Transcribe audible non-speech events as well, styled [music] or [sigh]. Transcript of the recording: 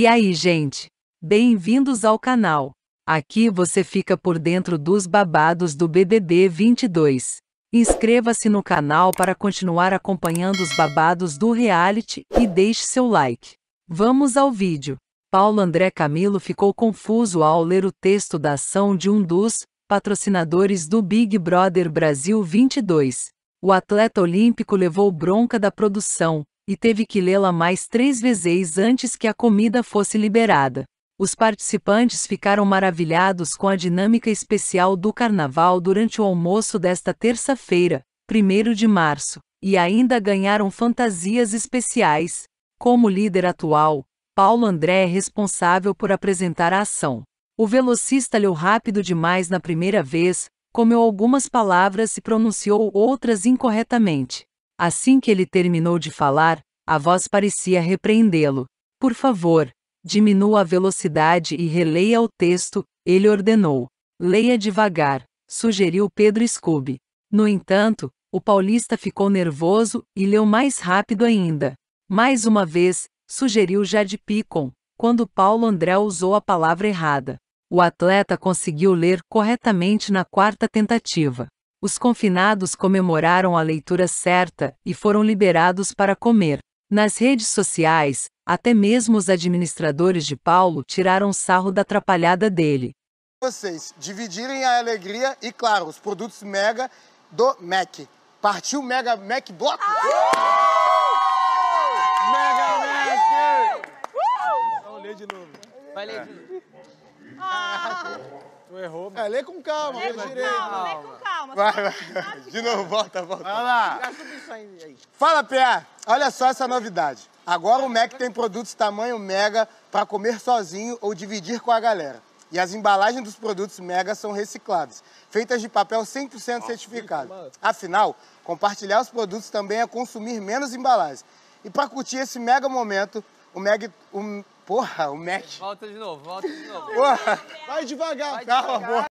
E aí, gente? Bem-vindos ao canal. Aqui você fica por dentro dos babados do BBB 22. Inscreva-se no canal para continuar acompanhando os babados do reality e deixe seu like. Vamos ao vídeo. Paulo André Camilo ficou confuso ao ler o texto da ação de um dos patrocinadores do Big Brother Brasil 22. O atleta olímpico levou bronca da produção, e teve que lê-la mais três vezes antes que a comida fosse liberada. Os participantes ficaram maravilhados com a dinâmica especial do carnaval durante o almoço desta terça-feira, 1 de março, e ainda ganharam fantasias especiais. Como líder atual, Paulo André é responsável por apresentar a ação. O velocista leu rápido demais na primeira vez, comeu algumas palavras e pronunciou outras incorretamente. Assim que ele terminou de falar, a voz parecia repreendê-lo. Por favor, diminua a velocidade e releia o texto, ele ordenou. Leia devagar, sugeriu Pedro Scooby. No entanto, o paulista ficou nervoso e leu mais rápido ainda. Mais uma vez, sugeriu Jade Picon, quando Paulo André usou a palavra errada. O atleta conseguiu ler corretamente na quarta tentativa. Os confinados comemoraram a leitura certa e foram liberados para comer. Nas redes sociais, até mesmo os administradores de Paulo tiraram sarro da atrapalhada dele. Vocês dividirem a alegria e, claro, os produtos mega do Mac. Partiu Mega Mac Bloco? Mega Mac! Vamos ler de novo. Vai ler de novo errou, mano. É, lê com calma, lê com calma, calma, lê com calma. Vai, [laughs] vai. De novo, volta, volta. Vai lá. Fala, Pé. Olha só essa novidade. Agora o Mac tem produtos tamanho mega para comer sozinho ou dividir com a galera. E as embalagens dos produtos Mega são recicladas, feitas de papel 100% certificado. Afinal, compartilhar os produtos também é consumir menos embalagem. E para curtir esse mega momento, o Mega, o Porra, o Mac. Volta de novo, volta de novo. Porra. Vai devagar. Vai devagar. Calma,